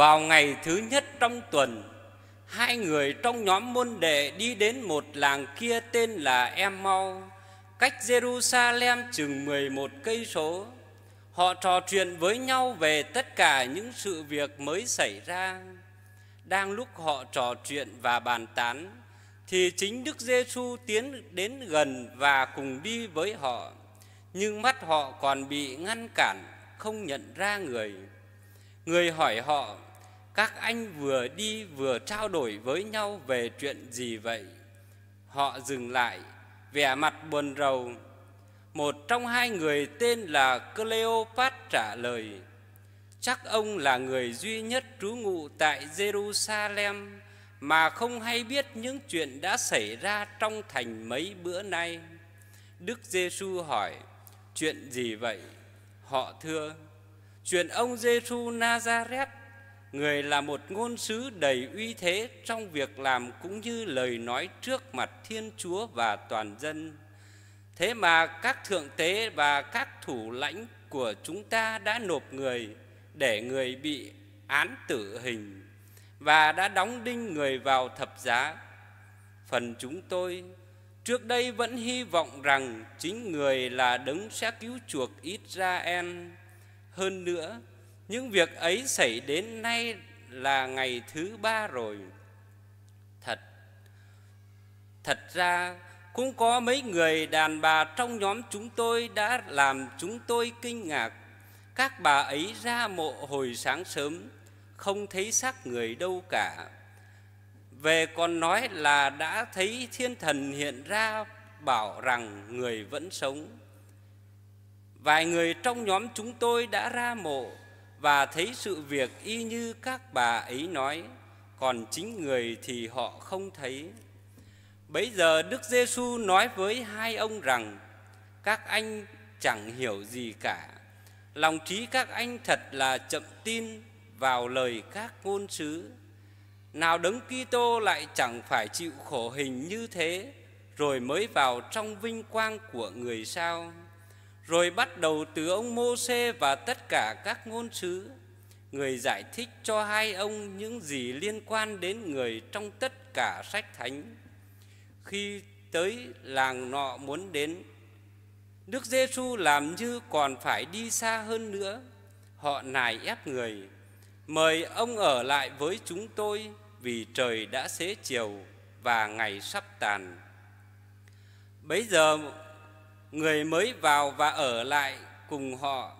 Vào ngày thứ nhất trong tuần, hai người trong nhóm môn đệ đi đến một làng kia tên là Emmau, cách Jerusalem chừng 11 cây số. Họ trò chuyện với nhau về tất cả những sự việc mới xảy ra. Đang lúc họ trò chuyện và bàn tán, thì chính Đức Giêsu tiến đến gần và cùng đi với họ, nhưng mắt họ còn bị ngăn cản, không nhận ra người. Người hỏi họ các anh vừa đi vừa trao đổi với nhau về chuyện gì vậy họ dừng lại vẻ mặt buồn rầu một trong hai người tên là cleopat trả lời chắc ông là người duy nhất trú ngụ tại jerusalem mà không hay biết những chuyện đã xảy ra trong thành mấy bữa nay đức giêsu hỏi chuyện gì vậy họ thưa chuyện ông giêsu nazareth Người là một ngôn sứ đầy uy thế trong việc làm cũng như lời nói trước mặt Thiên Chúa và toàn dân. Thế mà các thượng tế và các thủ lãnh của chúng ta đã nộp người để người bị án tử hình và đã đóng đinh người vào thập giá. Phần chúng tôi trước đây vẫn hy vọng rằng chính người là đấng sẽ cứu chuộc Israel. Hơn nữa, những việc ấy xảy đến nay là ngày thứ ba rồi thật thật ra cũng có mấy người đàn bà trong nhóm chúng tôi đã làm chúng tôi kinh ngạc các bà ấy ra mộ hồi sáng sớm không thấy xác người đâu cả về còn nói là đã thấy thiên thần hiện ra bảo rằng người vẫn sống vài người trong nhóm chúng tôi đã ra mộ và thấy sự việc y như các bà ấy nói còn chính người thì họ không thấy bấy giờ đức giê giêsu nói với hai ông rằng các anh chẳng hiểu gì cả lòng trí các anh thật là chậm tin vào lời các ngôn sứ nào đấng Kitô lại chẳng phải chịu khổ hình như thế rồi mới vào trong vinh quang của người sao rồi bắt đầu từ ông Môse và tất cả các ngôn sứ người giải thích cho hai ông những gì liên quan đến người trong tất cả sách thánh khi tới làng nọ muốn đến Đức Giêsu làm như còn phải đi xa hơn nữa họ nài ép người mời ông ở lại với chúng tôi vì trời đã xế chiều và ngày sắp tàn bấy giờ người mới vào và ở lại cùng họ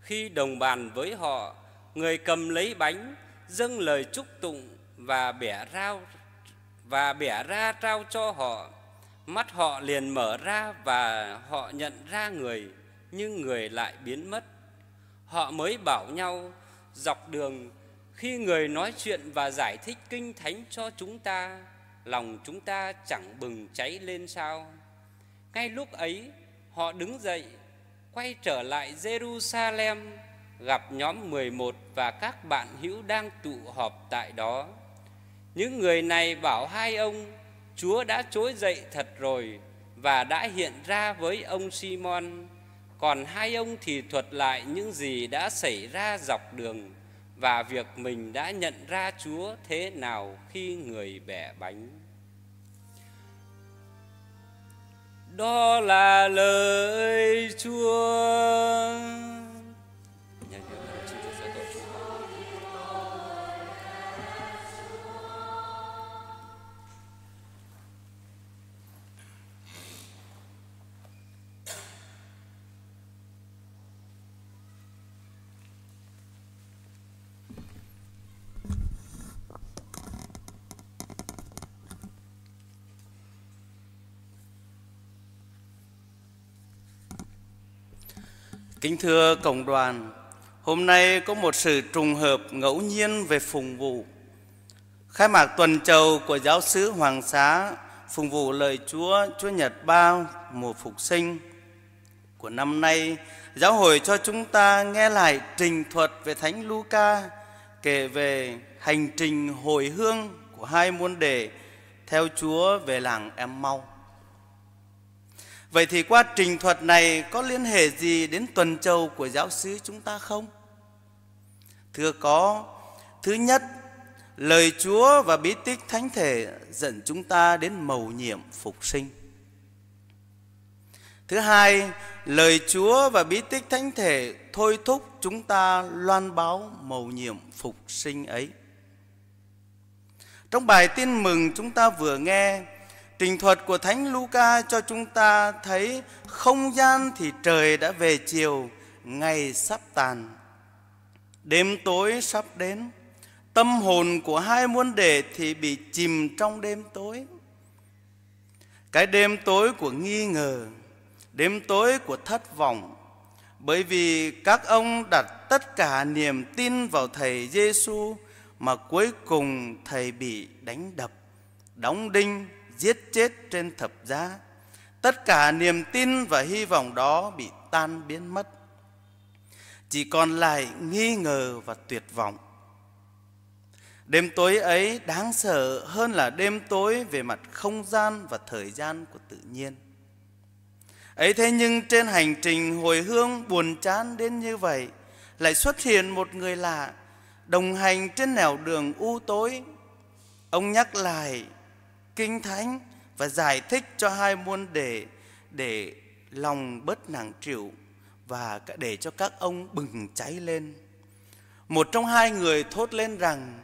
khi đồng bàn với họ người cầm lấy bánh dâng lời chúc tụng và bẻ rao và bẻ ra trao cho họ mắt họ liền mở ra và họ nhận ra người nhưng người lại biến mất họ mới bảo nhau dọc đường khi người nói chuyện và giải thích kinh thánh cho chúng ta lòng chúng ta chẳng bừng cháy lên sao ngay lúc ấy họ đứng dậy quay trở lại Jerusalem gặp nhóm 11 và các bạn hữu đang tụ họp tại đó. Những người này bảo hai ông Chúa đã trỗi dậy thật rồi và đã hiện ra với ông Simon. Còn hai ông thì thuật lại những gì đã xảy ra dọc đường và việc mình đã nhận ra Chúa thế nào khi người bẻ bánh. đó là lời Chúa. Kính thưa Cộng đoàn, hôm nay có một sự trùng hợp ngẫu nhiên về phùng vụ. Khai mạc tuần chầu của giáo sứ Hoàng Xá phùng vụ lời Chúa, Chúa Nhật ba mùa phục sinh của năm nay, giáo hội cho chúng ta nghe lại trình thuật về Thánh Luca kể về hành trình hồi hương của hai môn đệ theo Chúa về làng Em Mau. Vậy thì qua trình thuật này có liên hệ gì đến tuần châu của giáo sứ chúng ta không? Thưa có, thứ nhất, lời Chúa và bí tích thánh thể dẫn chúng ta đến mầu nhiệm phục sinh. Thứ hai, lời Chúa và bí tích thánh thể thôi thúc chúng ta loan báo mầu nhiệm phục sinh ấy. Trong bài tin mừng chúng ta vừa nghe, Tình thuật của Thánh Luca cho chúng ta thấy không gian thì trời đã về chiều, ngày sắp tàn. Đêm tối sắp đến, tâm hồn của hai muôn đệ thì bị chìm trong đêm tối. Cái đêm tối của nghi ngờ, đêm tối của thất vọng, bởi vì các ông đặt tất cả niềm tin vào Thầy Giêsu mà cuối cùng Thầy bị đánh đập, đóng đinh giết chết trên thập giá. Tất cả niềm tin và hy vọng đó bị tan biến mất. Chỉ còn lại nghi ngờ và tuyệt vọng. Đêm tối ấy đáng sợ hơn là đêm tối về mặt không gian và thời gian của tự nhiên. Ấy thế nhưng trên hành trình hồi hương buồn chán đến như vậy, lại xuất hiện một người lạ đồng hành trên nẻo đường u tối. Ông nhắc lại kinh thánh và giải thích cho hai môn đề để lòng bớt nặng trĩu và để cho các ông bừng cháy lên. Một trong hai người thốt lên rằng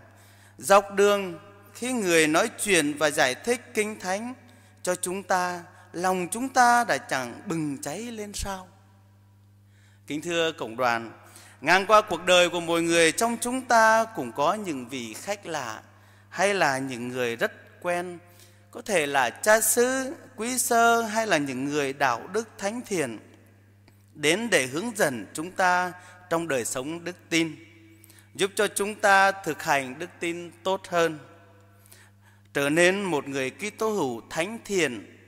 dọc đường khi người nói chuyện và giải thích kinh thánh cho chúng ta lòng chúng ta đã chẳng bừng cháy lên sao kính thưa cộng đoàn ngang qua cuộc đời của mọi người trong chúng ta cũng có những vị khách lạ hay là những người rất quen có thể là cha xứ quý sơ hay là những người đạo đức thánh thiện đến để hướng dẫn chúng ta trong đời sống đức tin giúp cho chúng ta thực hành đức tin tốt hơn trở nên một người Kitô hữu thánh thiện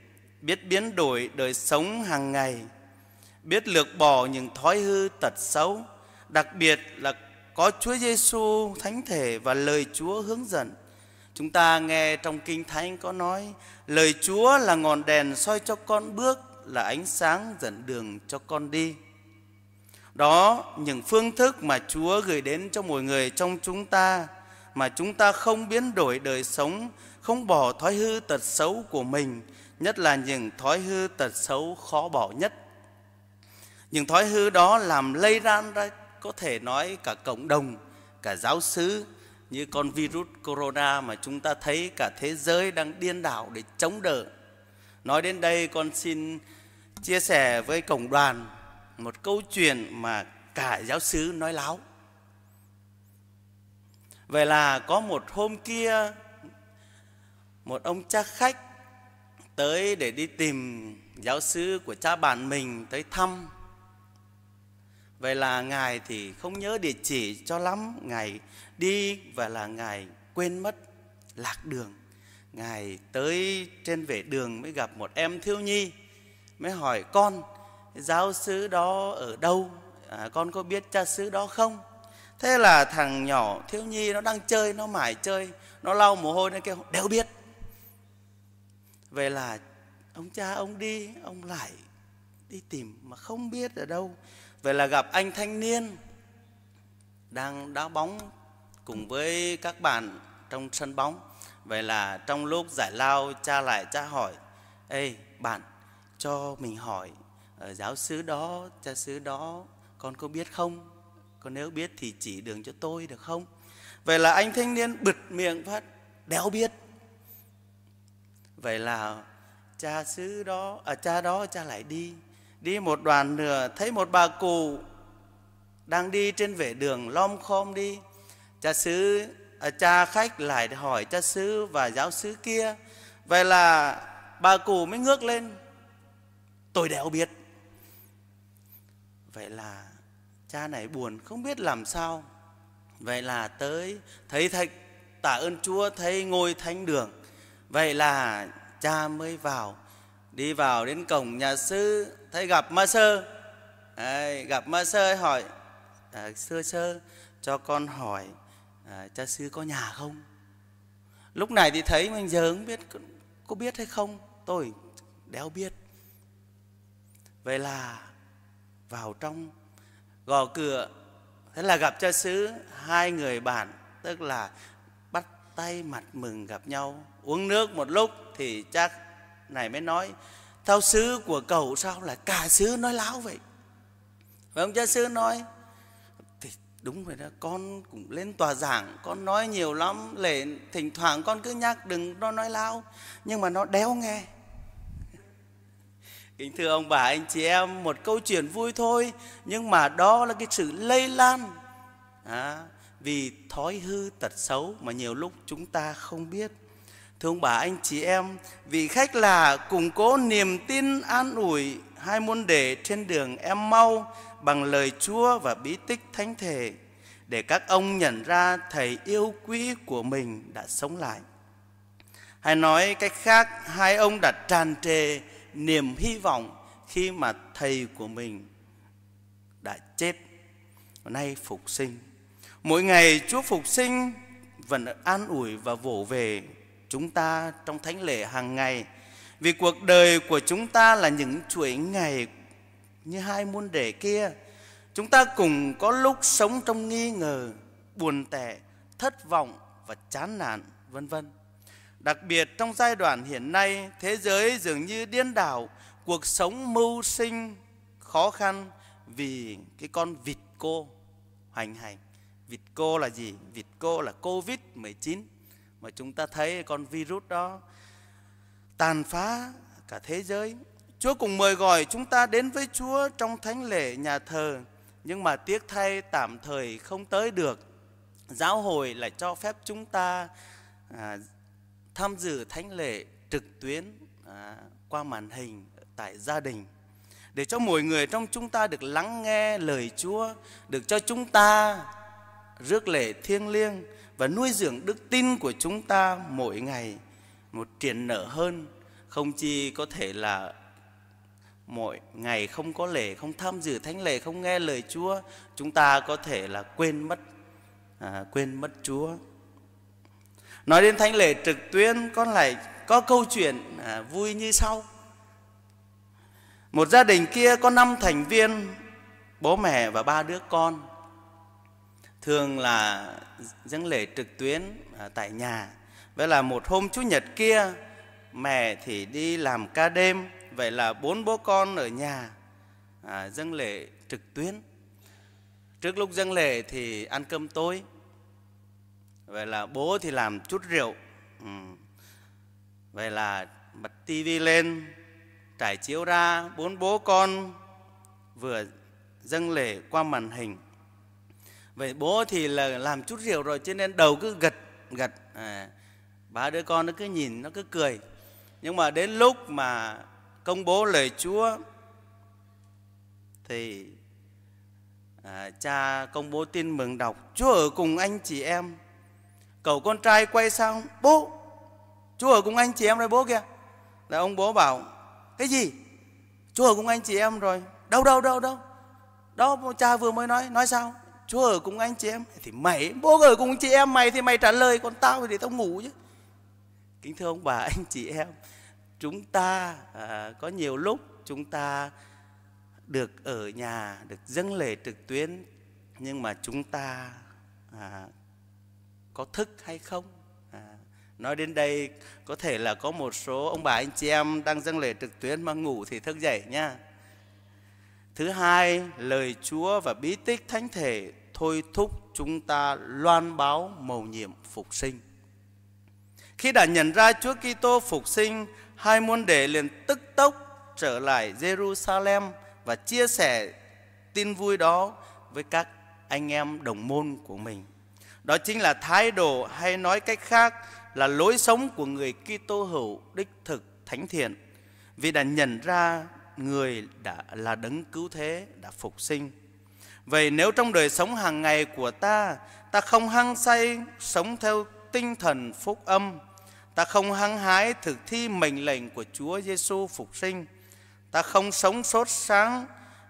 biết biến đổi đời sống hàng ngày biết lược bỏ những thói hư tật xấu đặc biệt là có Chúa Giêsu thánh thể và lời Chúa hướng dẫn Chúng ta nghe trong Kinh Thánh có nói Lời Chúa là ngọn đèn soi cho con bước Là ánh sáng dẫn đường cho con đi Đó những phương thức mà Chúa gửi đến cho mọi người trong chúng ta Mà chúng ta không biến đổi đời sống Không bỏ thói hư tật xấu của mình Nhất là những thói hư tật xấu khó bỏ nhất Những thói hư đó làm lây lan ra Có thể nói cả cộng đồng, cả giáo xứ như con virus corona mà chúng ta thấy cả thế giới đang điên đảo để chống đỡ. Nói đến đây con xin chia sẻ với cộng đoàn một câu chuyện mà cả giáo sứ nói láo. Vậy là có một hôm kia một ông cha khách tới để đi tìm giáo sư của cha bạn mình tới thăm Vậy là Ngài thì không nhớ địa chỉ cho lắm Ngài đi và là Ngài quên mất lạc đường Ngài tới trên vệ đường mới gặp một em thiếu nhi Mới hỏi con giáo sứ đó ở đâu à, Con có biết cha sứ đó không Thế là thằng nhỏ thiếu nhi nó đang chơi Nó mải chơi Nó lau mồ hôi nó kêu đều biết Vậy là ông cha ông đi Ông lại đi tìm mà không biết ở đâu Vậy là gặp anh thanh niên đang đá bóng cùng với các bạn trong sân bóng. Vậy là trong lúc giải lao cha lại cha hỏi Ê bạn cho mình hỏi ờ, giáo sư đó, cha sư đó con có biết không? Con nếu biết thì chỉ đường cho tôi được không? Vậy là anh thanh niên bực miệng phát đéo biết. Vậy là cha sư đó, à, cha đó cha lại đi Đi một đoàn nữa thấy một bà cụ đang đi trên vệ đường lom khom đi. Cha sứ à, cha khách lại hỏi cha sứ và giáo sứ kia. Vậy là bà cụ mới ngước lên. Tôi đéo biết. Vậy là cha này buồn không biết làm sao. Vậy là tới thấy thạch tạ ơn Chúa thấy ngôi thánh đường. Vậy là cha mới vào đi vào đến cổng nhà sư thầy gặp ma sơ Đấy, gặp ma sơ hỏi à, sơ sơ cho con hỏi à, cha sư có nhà không lúc này thì thấy mình giờ không biết có biết hay không tôi đéo biết vậy là vào trong gò cửa thế là gặp cha xứ hai người bạn tức là bắt tay mặt mừng gặp nhau uống nước một lúc thì chắc này mới nói Thao sư của cậu sao lại cả sứ nói láo vậy Phải không cha sứ nói Thì đúng vậy đó Con cũng lên tòa giảng Con nói nhiều lắm Lệ thỉnh thoảng con cứ nhắc đừng nó nói láo Nhưng mà nó đéo nghe Kính thưa ông bà anh chị em Một câu chuyện vui thôi Nhưng mà đó là cái sự lây lan à, Vì thói hư tật xấu Mà nhiều lúc chúng ta không biết thương bà, anh chị em, vị khách là củng cố niềm tin an ủi hai môn đệ trên đường em mau bằng lời Chúa và bí tích thánh thể để các ông nhận ra Thầy yêu quý của mình đã sống lại. Hay nói cách khác, hai ông đã tràn trề niềm hy vọng khi mà Thầy của mình đã chết, nay phục sinh. Mỗi ngày Chúa phục sinh vẫn an ủi và vỗ về chúng ta trong thánh lễ hàng ngày vì cuộc đời của chúng ta là những chuỗi ngày như hai môn rễ kia chúng ta cùng có lúc sống trong nghi ngờ buồn tẻ thất vọng và chán nản vân vân đặc biệt trong giai đoạn hiện nay thế giới dường như điên đảo cuộc sống mưu sinh khó khăn vì cái con vịt cô hoành hành vịt cô là gì vịt cô là covid 19 mà chúng ta thấy con virus đó tàn phá cả thế giới chúa cùng mời gọi chúng ta đến với chúa trong thánh lễ nhà thờ nhưng mà tiếc thay tạm thời không tới được giáo hội lại cho phép chúng ta à, tham dự thánh lễ trực tuyến à, qua màn hình tại gia đình để cho mọi người trong chúng ta được lắng nghe lời Chúa, được cho chúng ta rước lễ thiêng liêng và nuôi dưỡng đức tin của chúng ta mỗi ngày một triển nở hơn không chỉ có thể là mỗi ngày không có lễ không tham dự thánh lễ không nghe lời Chúa chúng ta có thể là quên mất à, quên mất Chúa nói đến thánh lễ trực tuyến con lại có câu chuyện à, vui như sau một gia đình kia có năm thành viên bố mẹ và ba đứa con thường là dâng lễ trực tuyến à, tại nhà vậy là một hôm chủ nhật kia mẹ thì đi làm ca đêm vậy là bốn bố con ở nhà à, dâng lễ trực tuyến trước lúc dâng lễ thì ăn cơm tối vậy là bố thì làm chút rượu ừ. vậy là bật tivi lên trải chiếu ra bốn bố con vừa dâng lễ qua màn hình vậy bố thì là làm chút rượu rồi cho nên đầu cứ gật gật à, ba đứa con nó cứ nhìn nó cứ cười nhưng mà đến lúc mà công bố lời chúa thì à, cha công bố tin mừng đọc chúa ở cùng anh chị em cậu con trai quay sang bố chúa ở cùng anh chị em rồi bố kìa là ông bố bảo cái gì chúa ở cùng anh chị em rồi đâu đâu đâu đâu đó cha vừa mới nói nói sao Chúa ở cùng anh chị em Thì mày bố ở cùng chị em mày thì mày trả lời Còn tao thì tao ngủ chứ Kính thưa ông bà anh chị em Chúng ta à, có nhiều lúc chúng ta được ở nhà, được dâng lễ trực tuyến Nhưng mà chúng ta à, có thức hay không? À, nói đến đây có thể là có một số ông bà anh chị em đang dâng lễ trực tuyến mà ngủ thì thức dậy nha Thứ hai, lời Chúa và bí tích thánh thể thôi thúc chúng ta loan báo mầu nhiệm phục sinh. Khi đã nhận ra Chúa Kitô phục sinh, hai môn đệ liền tức tốc trở lại Jerusalem và chia sẻ tin vui đó với các anh em đồng môn của mình. Đó chính là thái độ hay nói cách khác là lối sống của người Kitô hữu đích thực thánh thiện vì đã nhận ra người đã là đấng cứu thế đã phục sinh vậy nếu trong đời sống hàng ngày của ta ta không hăng say sống theo tinh thần phúc âm ta không hăng hái thực thi mệnh lệnh của Chúa Giêsu phục sinh ta không sống sốt sáng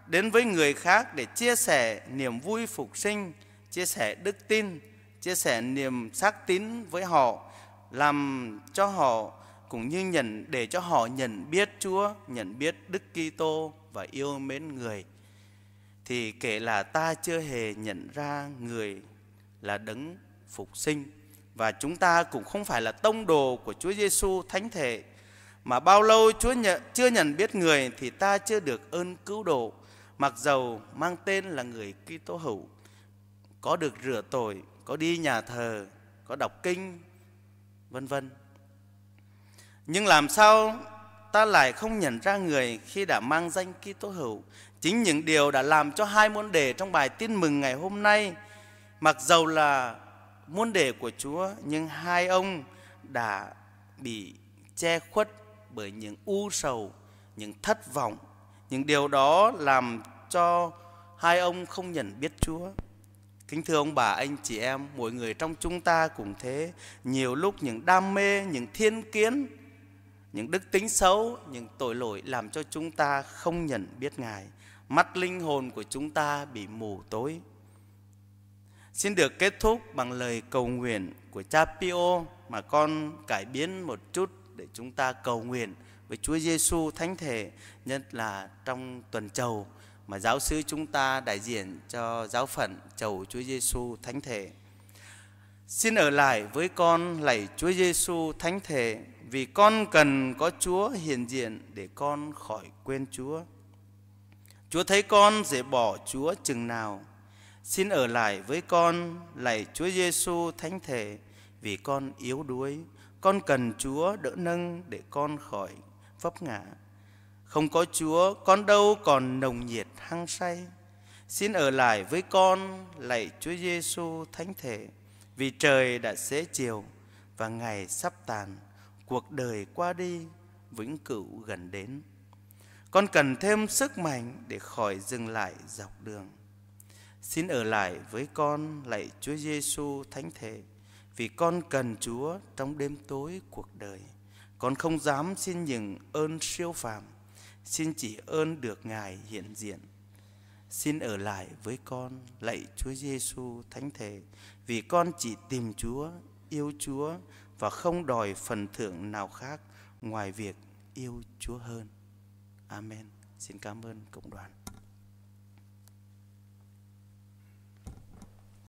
đến với người khác để chia sẻ niềm vui phục sinh chia sẻ đức tin chia sẻ niềm xác tín với họ làm cho họ cũng như nhận để cho họ nhận biết Chúa, nhận biết Đức Kitô và yêu mến người thì kể là ta chưa hề nhận ra người là đấng phục sinh và chúng ta cũng không phải là tông đồ của Chúa Giêsu thánh thể mà bao lâu Chúa nhận, chưa nhận biết người thì ta chưa được ơn cứu độ mặc dầu mang tên là người Kitô hữu có được rửa tội có đi nhà thờ có đọc kinh vân vân nhưng làm sao ta lại không nhận ra người khi đã mang danh Kitô hữu? Chính những điều đã làm cho hai môn đề trong bài tin mừng ngày hôm nay, mặc dầu là môn đề của Chúa, nhưng hai ông đã bị che khuất bởi những u sầu, những thất vọng. Những điều đó làm cho hai ông không nhận biết Chúa. Kính thưa ông bà, anh chị em, mỗi người trong chúng ta cũng thế. Nhiều lúc những đam mê, những thiên kiến, những đức tính xấu, những tội lỗi làm cho chúng ta không nhận biết Ngài. Mắt linh hồn của chúng ta bị mù tối. Xin được kết thúc bằng lời cầu nguyện của cha Pio mà con cải biến một chút để chúng ta cầu nguyện với Chúa Giêsu thánh thể, nhất là trong tuần chầu mà giáo sư chúng ta đại diện cho giáo phận chầu Chúa Giêsu thánh thể. Xin ở lại với con lạy Chúa Giêsu thánh thể vì con cần có Chúa hiện diện để con khỏi quên Chúa. Chúa thấy con dễ bỏ Chúa chừng nào. Xin ở lại với con, lạy Chúa Giêsu thánh thể, vì con yếu đuối, con cần Chúa đỡ nâng để con khỏi vấp ngã. Không có Chúa, con đâu còn nồng nhiệt hăng say. Xin ở lại với con, lạy Chúa Giêsu thánh thể, vì trời đã xế chiều và ngày sắp tàn cuộc đời qua đi vĩnh cửu gần đến con cần thêm sức mạnh để khỏi dừng lại dọc đường xin ở lại với con lạy Chúa Giêsu thánh thể vì con cần Chúa trong đêm tối cuộc đời con không dám xin những ơn siêu phàm xin chỉ ơn được Ngài hiện diện xin ở lại với con lạy Chúa Giêsu thánh thể vì con chỉ tìm Chúa yêu Chúa và không đòi phần thưởng nào khác ngoài việc yêu Chúa hơn. Amen. Xin cảm ơn cộng đoàn.